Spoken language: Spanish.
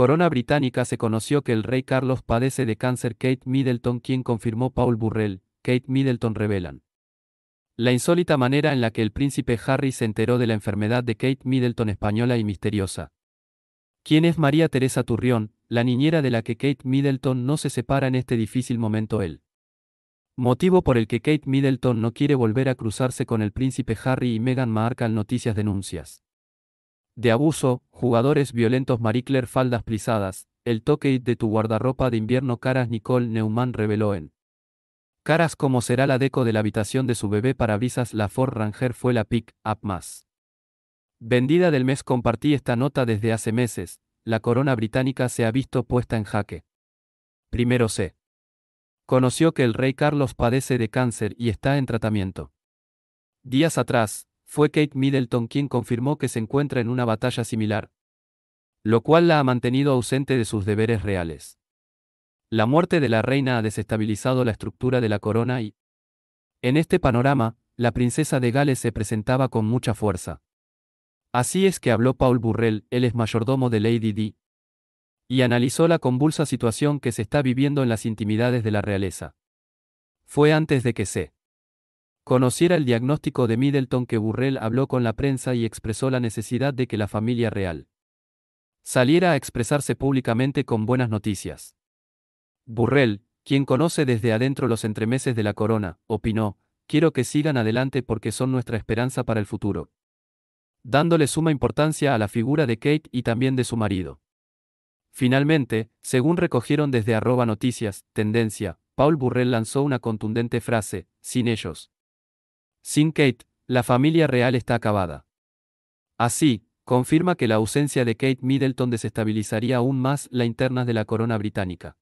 Corona británica se conoció que el rey Carlos padece de cáncer Kate Middleton quien confirmó Paul Burrell, Kate Middleton revelan. La insólita manera en la que el príncipe Harry se enteró de la enfermedad de Kate Middleton española y misteriosa. ¿Quién es María Teresa Turrión, la niñera de la que Kate Middleton no se separa en este difícil momento él? Motivo por el que Kate Middleton no quiere volver a cruzarse con el príncipe Harry y Meghan Markle Noticias Denuncias. De abuso, jugadores violentos Maricler faldas plisadas, el toque de tu guardarropa de invierno caras Nicole Neumann reveló en Caras como será la deco de la habitación de su bebé para brisas la Ford Ranger fue la pick up más vendida del mes compartí esta nota desde hace meses, la corona británica se ha visto puesta en jaque. Primero C. conoció que el rey Carlos padece de cáncer y está en tratamiento. Días atrás, fue Kate Middleton quien confirmó que se encuentra en una batalla similar, lo cual la ha mantenido ausente de sus deberes reales. La muerte de la reina ha desestabilizado la estructura de la corona y, en este panorama, la princesa de Gales se presentaba con mucha fuerza. Así es que habló Paul Burrell, el es mayordomo de Lady D, y analizó la convulsa situación que se está viviendo en las intimidades de la realeza. Fue antes de que se conociera el diagnóstico de Middleton que Burrell habló con la prensa y expresó la necesidad de que la familia real saliera a expresarse públicamente con buenas noticias. Burrell, quien conoce desde adentro los entremeses de la corona, opinó, quiero que sigan adelante porque son nuestra esperanza para el futuro. Dándole suma importancia a la figura de Kate y también de su marido. Finalmente, según recogieron desde arroba noticias, tendencia, Paul Burrell lanzó una contundente frase, sin ellos, sin Kate, la familia real está acabada. Así, confirma que la ausencia de Kate Middleton desestabilizaría aún más la interna de la corona británica.